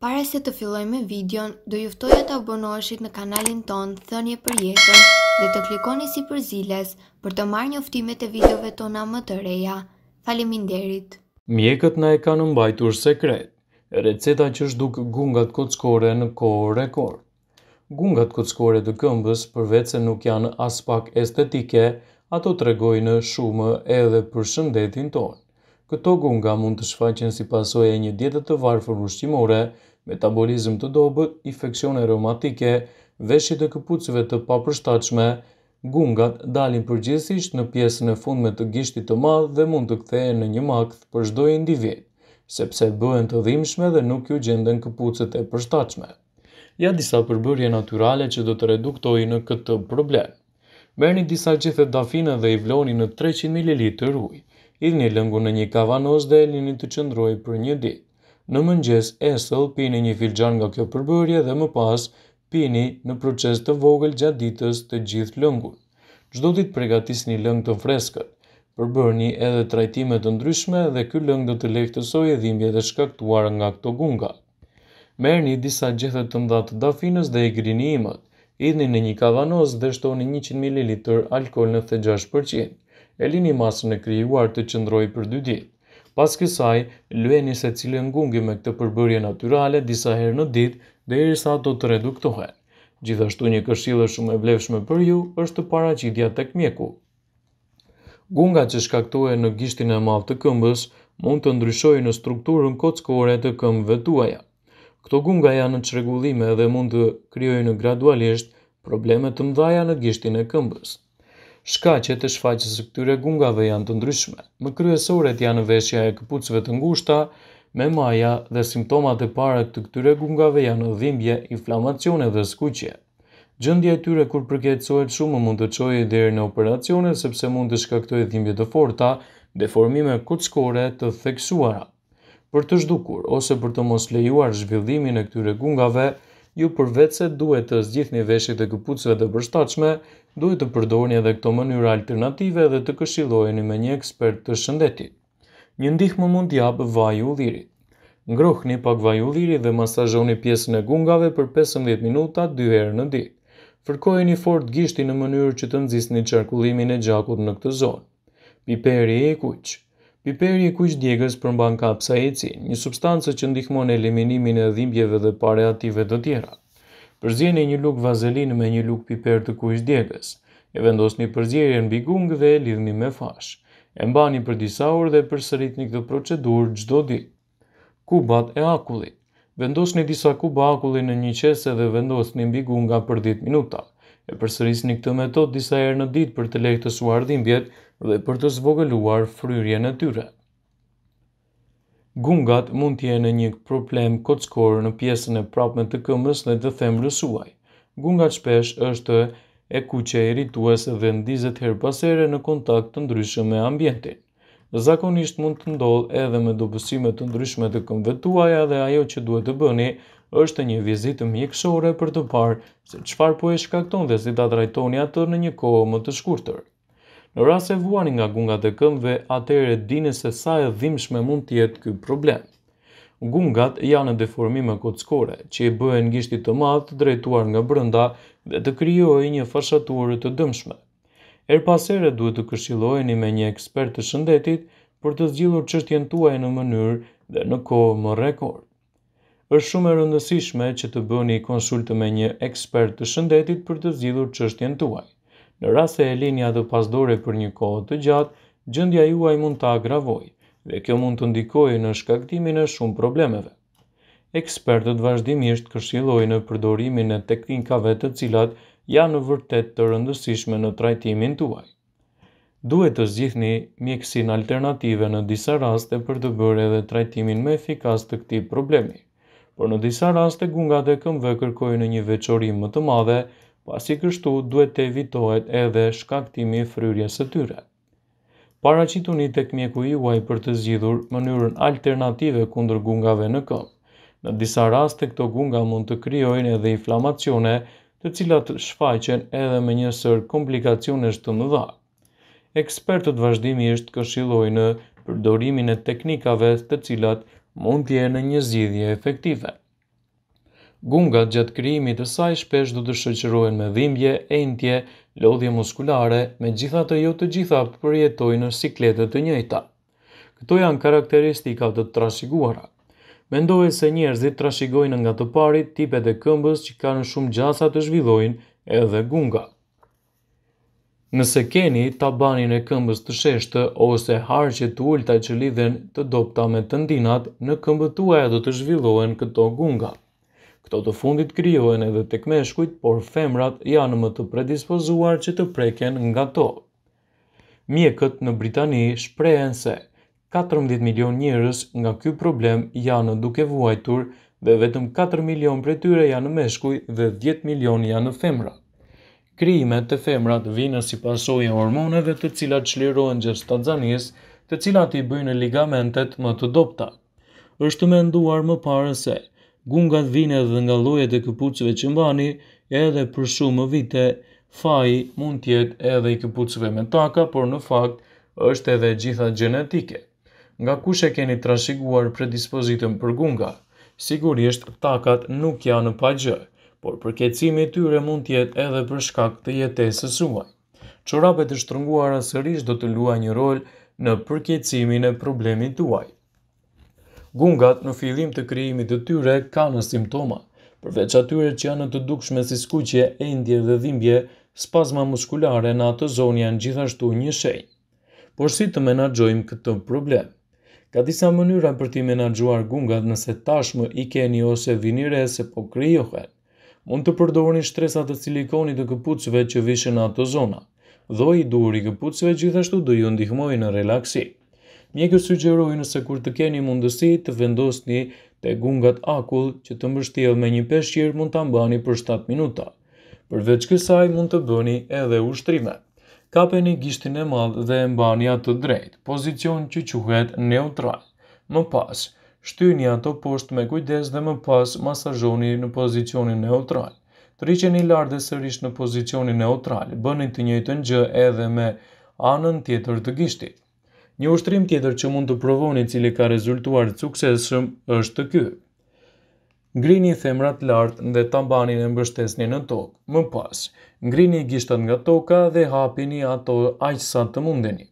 Pare se të filloj me videon, do juftoja të abonoheshit në kanalin ton Thënje për jetën dhe të klikoni si për ziles për të marrë njoftimet e videove tona më të reja. Faleminderit. Mjekët na e kanë mbajtur sekret, receta që shduk gungat kockore në kohë rekord. Gungat kockore të këmbës, përvec se nuk janë as pak estetike, ato të regojnë shumë edhe për shëndetin tonë. Këto gunga mund të shfaqen si pasoj e një djetët të varfër ushqimore, metabolizm të dobët, infekcione reumatike, veshje të këpucëve të papërshtachme, gungat dalin përgjithisht në pjesën e fundme të gishtit të madhë dhe mund të kthehen në një makth për çdo individ, sepse bëhen të dhimbshme dhe nuk ju gjenden këpucët e përshtachme. Ja disa përbërje naturale që do të reduktoj në këtë problem. Merni disa gjethe dafine dhe i vloni në 300 ml ujë. Idhni lëngu në një kavanoz dhe elini të qëndroj për një ditë. Në mëngjes, Esel pini një filxhan nga kjo përbërje dhe më pas pini në proces të vogël gjatë ditës të gjithë lëngut. Çdo ditë përgatisni lëng të freskët, përbërni edhe trajtime të ndryshme dhe ky lëng do të lehtësojë dhimbjet e shkaktuara nga këto gunga. Merrni disa gjethe të mëdha të dafinës dhe e grini imët. Idhni në një kavanoz dhe shtoni 100 ml alkohol në 6%. E lini masën e krijuar të qëndrojë për 2 ditë. Pas kësaj, lueni se cilën gungi me këtë përbërje natyrale disa herë në ditë dhe i risa të të reduktohen. Gjithashtu një këshilë shumë e vlefshme për ju është të paracidja tek mjeku. Gunga që shkaktohen në gishtin e malë të këmbës mund të ndryshoj në strukturën kockore të këmbëve tuaja. Këto gunga janë në qregullime dhe mund të në gradualisht probleme të mdhaja në gishtin e këmbës. Shkaqet të shfaqjes së këtyre gungave janë të ndryshme. Më kryesoret janë veshja e këpucëve të ngushta, me maja dhe simptomat e para të këtyre gungave janë dhimbje, inflamacione dhe skuqje. Gjëndje e tyre kur përkjecojt shumë mund të qojë deri në operacione sepse mund të shkaktojë dhimbje të forta, deformime kuckore të theksuara. Për të zhdukur ose për të mos lejuar zhvillimin e këtyre gungave, ju përvecet duhet të zgjithni veshit e këpucëve dhe përstachme, duhet të përdorni edhe këto mënyra alternative dhe të këshilloheni me një ekspert të shëndetit. Një ndihmë mund vaj u vaji ulliri. Ngrohni pak vaj ulliri dhe masazhoni pjesën e gungave për 15 minuta dy herë në ditë. Fërkojeni fort gishtin në mënyrë që të nxisni qarkullimin e gjakut në këtë zonë. Piperi e kuq. Piperi e kuq djegës përmban kapsaicin, një substancë që ndihmon eliminimin e dhimbjeve dhe pareative të tjera përzjeni një luk vazelinë me një luk piper të kujsh djegës, e vendosni përzjeri në bigungë dhe e lidhni me fash, e mbani për disa orë dhe përsëritni këtë procedur gjdo di. Kubat e akulli Vendosni disa kuba akulli në një qese dhe vendosni një bigunga për 10 minuta, e përsërisni këtë metod disa erë në ditë për të lehtësuar dhimbjet dhe për të zvogëluar fryrje në tyre. Gungat mund të jenë një problem kockor në pjesën e prapme të këmbës dhe të themrës suaj. Gungat shpesh është e kuqe irrituese dhe ndizet herë pasere në kontakt të ndryshëm me ambientin. Zakonisht mund të ndodhë edhe me dobësime të ndryshme të këmbëve tuaja dhe ajo që duhet të bëni është një vizitë mjekësore për të parë se çfarë po e shkakton dhe si ta trajtoni atë në një kohë më të shkurtër. Në rras e vuani nga gungat e këmve, atëre dini se sa e dhimshme mund të jetë ky problem. Gungat janë në deformime kockore, që i bëhen gishtit të madh të drejtuar nga brenda dhe të krijojë një fashaturë të dëmshme. Er pasere duhet të këshilojni me një ekspert të shëndetit për të zgjidhur çështjen tuaj në mënyrë dhe në kohë më rekord. Është shumë e rëndësishme që të bëni konsultë me një ekspert të shëndetit për të zgjidhur çështjen tuaj. Në rrasë e e linja dhe pasdore për një kohë të gjatë, gjëndja juaj mund të agravoj, dhe kjo mund të ndikoj në shkaktimin e shumë problemeve. Ekspertët vazhdimisht këshiloj në përdorimin e teknikave të cilat janë vërtet të rëndësishme në trajtimin tuaj. Duhet të zgjithni mjekësin alternative në disa raste për të bërë edhe trajtimin me efikas të këti problemi, por në disa raste gungat e këmve kërkojnë një veqorim më të madhe, pasi kështu duhet të evitohet edhe shkaktimi i fryrjes së tyre. Paraqituni tek mjeku juaj për të zgjidhur mënyrën alternative kundër gungave në këmë. Në disa raste këto gunga mund të krijojnë edhe inflamacione, të cilat shfaqen edhe me një sër komplikacionesh të mëdha. Ekspertët vazhdimisht këshillojnë përdorimin e teknikave të cilat mund të jenë një zgjidhje efektive. Gungat gjatë kryimit të saj shpesh do të shëqërojnë me dhimbje, entje, lodhje muskulare, me gjitha të jo të gjitha përjetojnë në sikletet të njëjta. Këto janë karakteristika të trashiguara. Mendoj se njerëzit trashigojnë nga të parit tipet e këmbës që kanë shumë gjasa të zhvillojnë edhe gunga. Nëse keni tabanin e këmbës të sheshtë ose harqe të ulta që lidhen të dopta me tendinat, në këmbët tuaja do të zhvillohen këto gungat. Këto të fundit kryojnë edhe të kmeshkujt, por femrat janë më të predispozuar që të preken nga to. Mjekët në Britani shprehen se 14 milion njërës nga kjo problem janë duke vuajtur dhe vetëm 4 milion për tyre janë meshkuj dhe 10 milion janë femra. Kryime të femrat vina si pasoj e hormoneve të cilat çlirohen gjatë stazanis, të cilat i bëjnë ligamentet më të dopta. është me nduar më parën se gungat vine dhe nga lojet e këpucëve që mbani, edhe për shumë vite, faji mund tjetë edhe i këpucëve me taka, por në fakt është edhe gjitha genetike. Nga kush e keni trashiguar predispozitën për gunga? Sigurisht, takat nuk janë pa gjë, por përkecimi tyre mund tjetë edhe për shkak të jetesës suaj. Qorapet e shtrënguara sërish do të lua një rol në përkecimin e problemit tuaj. Gungat në fillim të krijimit të tyre kanë simptoma, përveç atyre që janë të dukshme si skuqje, endje dhe dhimbje, spazma muskulare në atë zonë janë gjithashtu një shenjë. Por si të menagjojmë këtë problem? Ka disa mënyra për t'i menaxhuar gungat nëse tashmë i keni ose vini re se po krijohen. Mund të përdorni shtresa të silikonit të këpucve që vishën atë zona. dhoj i duri këpucve gjithashtu do ju ndihmojë në relaksim. Mjeku sugjeroi nëse kur të keni mundësi të vendosni te gungat akull që të mbështjell me një peshqir mund ta mbani për 7 minuta. Përveç kësaj mund të bëni edhe ushtrime. Kapeni gishtin e madh dhe e mbani atë drejt, pozicion që quhet neutral. Më pas, shtyni ato poshtë me kujdes dhe më pas masazhoni në pozicionin neutral. Të rriqeni lart dhe sërish në pozicionin neutral. Bëni të njëjtën gjë edhe me anën tjetër të gishtit. Një ushtrim tjetër që mund të provoni cili ka rezultuar të sukseshëm është të kyë. Ngrini themrat lartë dhe të mbani e mbështesni në tokë. Më pas, ngrini gishtat nga toka dhe hapini ato aqësa të mundeni.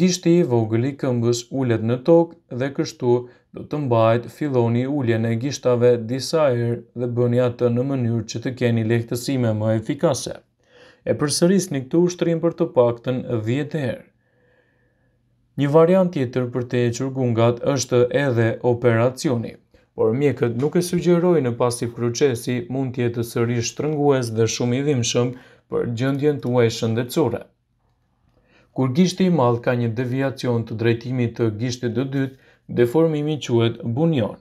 Gishti i vogël i këmbës ullet në tokë dhe kështu do të mbajt filloni ulljen e gishtave disa dhe bëni atë në mënyrë që të keni lehtësime më efikase. E përsërisni këtë ushtrim për të paktën 10 herë. Një variant tjetër për të equr gungat është edhe operacioni, por mjekët nuk e sugjerojnë në pasiv kruqesi mund tjetë sëri shtrëngues dhe shumë i dhimshëm për gjëndjen të uaj shëndecore. Kur gishti i malë ka një deviacion të drejtimit të gishtit të dytë, deformimi quet bunion.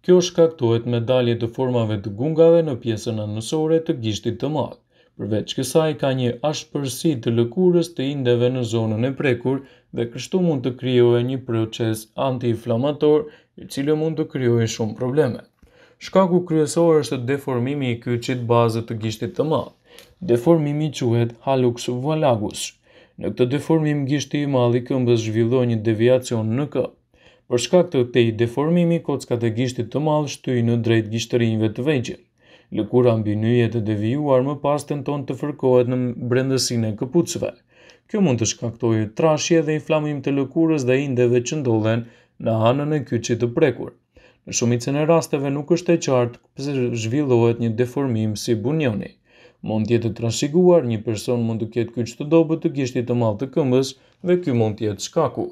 Kjo shkaktohet me dalje të formave të gungave në pjesën anësore të gjishtit të madh përveç kësaj ka një ashpërsi të lëkurës të indeve në zonën e prekur dhe kështu mund të kryoj një proces anti-inflamator i cilë mund të kryoj shumë probleme. Shkaku kryesor është deformimi i kyqit bazë të gishtit të madhë. Deformimi quhet halux valagus. Në këtë deformim gishti i i këmbës zhvillon një deviacion në kë. Për shkak të tej deformimi, kockat e gishtit të madh shtyjnë drejt gishtërinjve të vegjël lëkura mbi nyje të devijuar më pas të nton të fërkohet në brendësine këpucëve. Kjo mund të shkaktojë trashje dhe inflamim të lëkurës dhe indeve që ndodhen në anën e kyqit të prekur. Në shumicën e rasteve nuk është e qartë pëse zhvillohet një deformim si bunjoni. Mund tjetë të trashiguar, një person mund të kjetë kyqë të dobet të gjishti të malë të këmbës dhe kjo mund tjetë shkaku.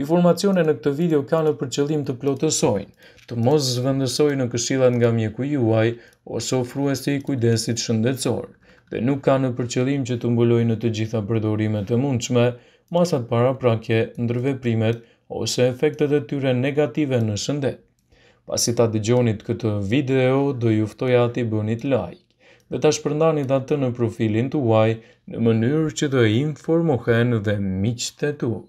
Informacione në këtë video kanë për qëllim të plotësojnë, të mos zvendësojnë në këshillat nga mjeku juaj ose ofruesi i kujdesit shëndetësor, dhe nuk kanë për qëllim që të mbulojnë në të gjitha përdorimet e mundshme, masat para prakje, ndërveprimet ose efektet e tyre negative në shëndet. Pasi ta dëgjonit këtë video, do juftoj ati bënit like dhe ta shpërndanit atë në profilin të uaj në mënyrë që të informohen dhe miqët tuaj.